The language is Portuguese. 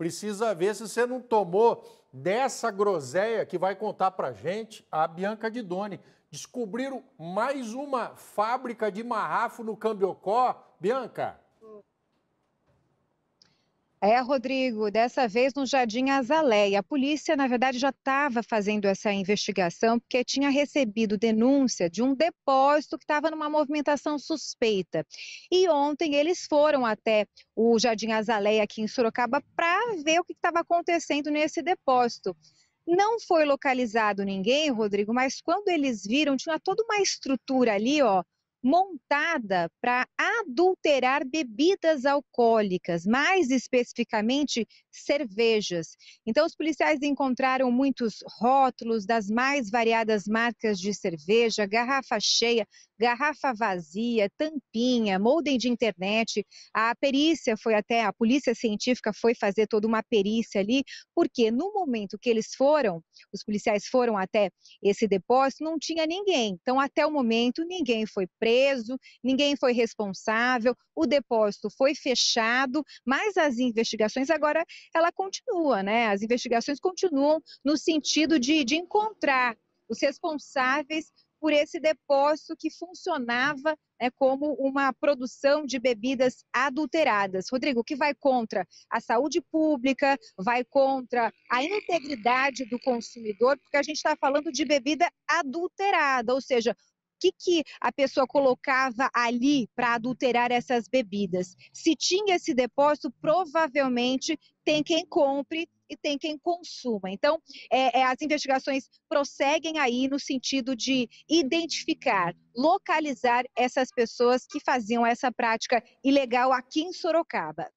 Precisa ver se você não tomou dessa groséia que vai contar para gente a Bianca Didoni. Descobriram mais uma fábrica de marrafo no Cambiocó. Bianca. É, Rodrigo, dessa vez no Jardim Azaleia. A polícia, na verdade, já estava fazendo essa investigação porque tinha recebido denúncia de um depósito que estava numa movimentação suspeita. E ontem eles foram até o Jardim Azaleia aqui em Sorocaba para ver o que estava acontecendo nesse depósito. Não foi localizado ninguém, Rodrigo, mas quando eles viram, tinha toda uma estrutura ali, ó, montada para adulterar bebidas alcoólicas, mais especificamente cervejas. Então, os policiais encontraram muitos rótulos das mais variadas marcas de cerveja, garrafa cheia, garrafa vazia, tampinha, modem de internet. A perícia foi até, a polícia científica foi fazer toda uma perícia ali, porque no momento que eles foram, os policiais foram até esse depósito, não tinha ninguém. Então, até o momento, ninguém foi preso, ninguém foi responsável, o depósito foi fechado, mas as investigações agora, ela continua, né? As investigações continuam no sentido de, de encontrar os responsáveis por esse depósito que funcionava né, como uma produção de bebidas adulteradas. Rodrigo, que vai contra a saúde pública, vai contra a integridade do consumidor, porque a gente está falando de bebida adulterada, ou seja, o que, que a pessoa colocava ali para adulterar essas bebidas. Se tinha esse depósito, provavelmente tem quem compre e tem quem consuma. Então, é, é, as investigações prosseguem aí no sentido de identificar, localizar essas pessoas que faziam essa prática ilegal aqui em Sorocaba.